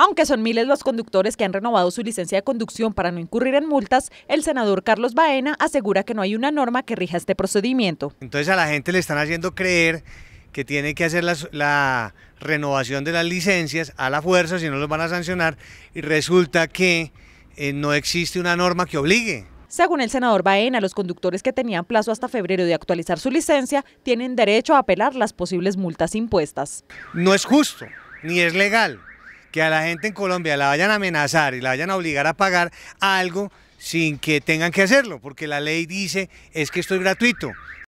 Aunque son miles los conductores que han renovado su licencia de conducción para no incurrir en multas, el senador Carlos Baena asegura que no hay una norma que rija este procedimiento. Entonces a la gente le están haciendo creer que tiene que hacer la, renovación de las licencias a la fuerza, si no los van a sancionar, y resulta que eh, no existe una norma que obligue. Según el senador Baena, los conductores que tenían plazo hasta febrero de actualizar su licencia tienen derecho a apelar las posibles multas impuestas. No es justo, ni es legal que a la gente en Colombia la vayan a amenazar y la vayan a obligar a pagar algo sin que tengan que hacerlo, porque la ley dice es que estoy gratuito.